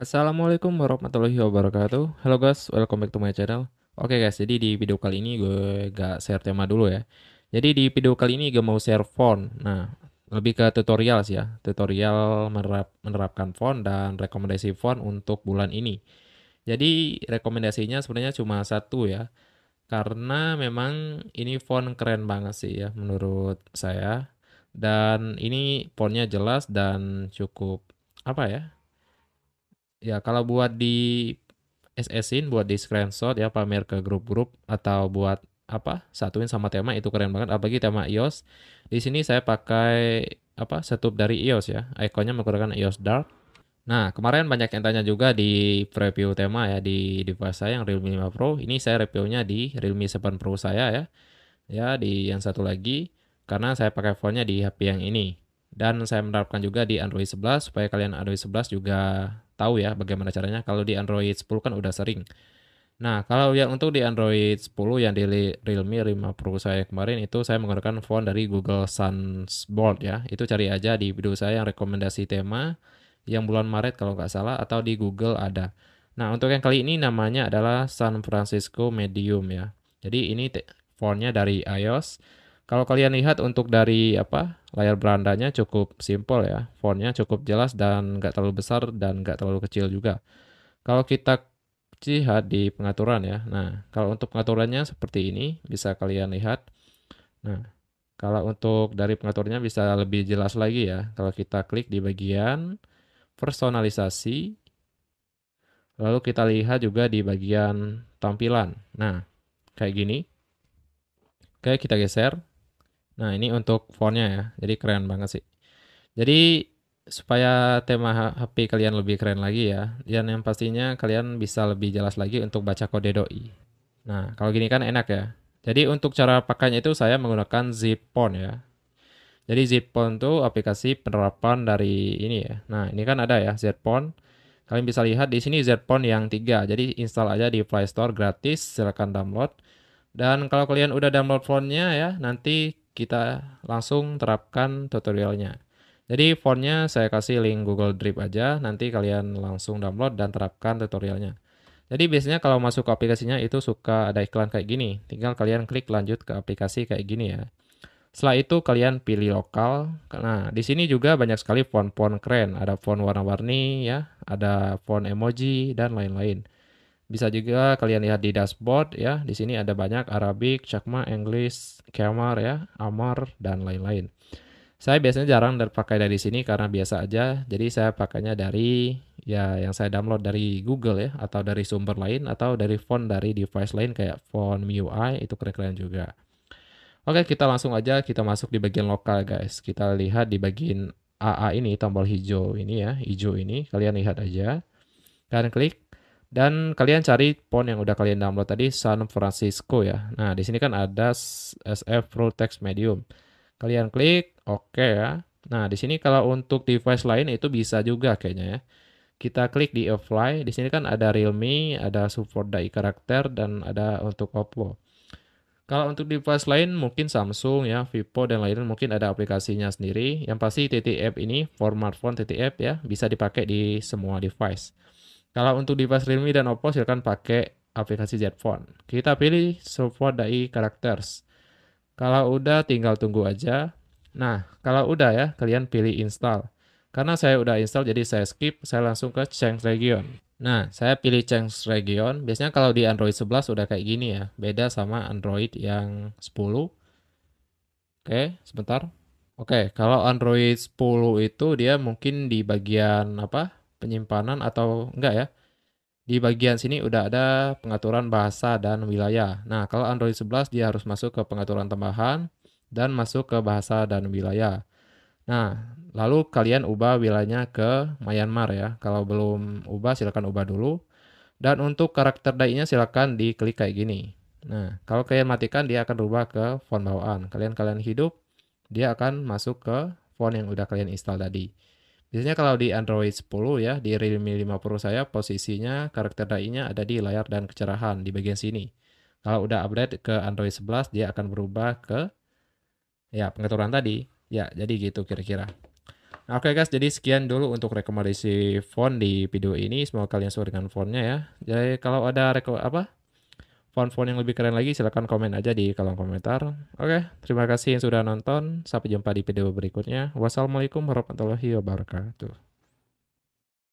Assalamualaikum warahmatullahi wabarakatuh Halo guys, welcome back to my channel Oke guys, jadi di video kali ini gue gak share tema dulu ya Jadi di video kali ini gue mau share font Nah, lebih ke tutorial sih ya Tutorial menerap, menerapkan font dan rekomendasi font untuk bulan ini Jadi rekomendasinya sebenarnya cuma satu ya Karena memang ini font keren banget sih ya menurut saya Dan ini fontnya jelas dan cukup apa ya ya kalau buat di SS-in buat di screenshot ya pamer ke grup-grup atau buat apa satuin sama tema itu keren banget apalagi tema iOS di sini saya pakai apa setup dari iOS ya ikonnya menggunakan iOS Dark nah kemarin banyak yang tanya juga di preview tema ya di device saya yang Realme 5 Pro ini saya reviewnya di Realme 7 Pro saya ya ya di yang satu lagi karena saya pakai fontnya di HP yang ini dan saya menerapkan juga di Android 11 supaya kalian Android 11 juga tahu ya bagaimana caranya. Kalau di Android 10 kan udah sering. Nah, kalau yang untuk di Android 10 yang di Realme 5 Pro saya kemarin itu saya menggunakan font dari Google Sans Bold ya. Itu cari aja di video saya yang rekomendasi tema yang bulan Maret kalau nggak salah atau di Google ada. Nah, untuk yang kali ini namanya adalah San Francisco Medium ya. Jadi ini fontnya dari iOS kalau kalian lihat untuk dari apa layar berandanya cukup simple ya, fontnya cukup jelas dan nggak terlalu besar dan nggak terlalu kecil juga. Kalau kita lihat di pengaturan ya, nah kalau untuk pengaturannya seperti ini bisa kalian lihat. Nah kalau untuk dari pengaturnya bisa lebih jelas lagi ya, kalau kita klik di bagian personalisasi, lalu kita lihat juga di bagian tampilan. Nah kayak gini. Oke, kita geser. Nah ini untuk fontnya ya, jadi keren banget sih. Jadi supaya tema HP kalian lebih keren lagi ya, dan yang pastinya kalian bisa lebih jelas lagi untuk baca kode doi. Nah kalau gini kan enak ya. Jadi untuk cara pakainya itu saya menggunakan zipon ya. Jadi zipon itu aplikasi penerapan dari ini ya. Nah, ini kan ada ya Zpon. Kalian bisa lihat di sini Zpon yang tiga Jadi install aja di Play Store gratis, silakan download. Dan kalau kalian udah download fontnya ya, nanti kita langsung terapkan tutorialnya. Jadi fontnya saya kasih link Google Drive aja, nanti kalian langsung download dan terapkan tutorialnya. Jadi biasanya kalau masuk ke aplikasinya itu suka ada iklan kayak gini, tinggal kalian klik lanjut ke aplikasi kayak gini ya. Setelah itu kalian pilih lokal. Nah, di sini juga banyak sekali font-font keren. Ada font warna-warni ya, ada font emoji dan lain-lain. Bisa juga kalian lihat di dashboard ya. Di sini ada banyak Arabic, Cakma, English, Khmer ya, Amar dan lain-lain. Saya biasanya jarang pakai dari sini karena biasa aja. Jadi saya pakainya dari ya yang saya download dari Google ya atau dari sumber lain atau dari font dari device lain kayak font MIUI itu keren-keren juga. Oke, kita langsung aja kita masuk di bagian lokal guys. Kita lihat di bagian AA ini tombol hijau ini ya, hijau ini kalian lihat aja. Kalian klik dan kalian cari font yang udah kalian download tadi San Francisco ya. Nah, di sini kan ada SF Full Text Medium. Kalian klik oke okay ya. Nah, di sini kalau untuk device lain itu bisa juga kayaknya ya. Kita klik di apply. Di sini kan ada Realme, ada support DAI karakter dan ada untuk Oppo. Kalau untuk device lain mungkin Samsung ya, Vivo dan lain-lain mungkin ada aplikasinya sendiri. Yang pasti TTF ini format font TTF ya bisa dipakai di semua device. Kalau untuk device Realme dan Oppo silakan pakai aplikasi Zphone. Kita pilih support dari characters. Kalau udah tinggal tunggu aja. Nah, kalau udah ya, kalian pilih install. Karena saya udah install jadi saya skip, saya langsung ke change region. Nah, saya pilih change region. Biasanya kalau di Android 11 udah kayak gini ya. Beda sama Android yang 10. Oke, sebentar. Oke, kalau Android 10 itu dia mungkin di bagian apa? penyimpanan atau enggak ya. Di bagian sini udah ada pengaturan bahasa dan wilayah. Nah, kalau Android 11 dia harus masuk ke pengaturan tambahan dan masuk ke bahasa dan wilayah. Nah, lalu kalian ubah wilayahnya ke Myanmar ya. Kalau belum ubah silakan ubah dulu. Dan untuk karakter dayanya silakan silahkan diklik kayak gini. Nah, kalau kalian matikan dia akan rubah ke font bawaan. Kalian kalian hidup, dia akan masuk ke font yang udah kalian install tadi. Biasanya kalau di Android 10 ya, di Realme 5 Pro saya posisinya karakter dai ada di layar dan kecerahan di bagian sini. Kalau udah update ke Android 11 dia akan berubah ke ya pengaturan tadi. Ya, jadi gitu kira-kira. Nah, Oke okay guys, jadi sekian dulu untuk rekomendasi font di video ini. Semoga kalian suka dengan fontnya ya. Jadi kalau ada reko apa font-font yang lebih keren lagi silahkan komen aja di kolom komentar. Oke, terima kasih yang sudah nonton. Sampai jumpa di video berikutnya. Wassalamualaikum warahmatullahi wabarakatuh.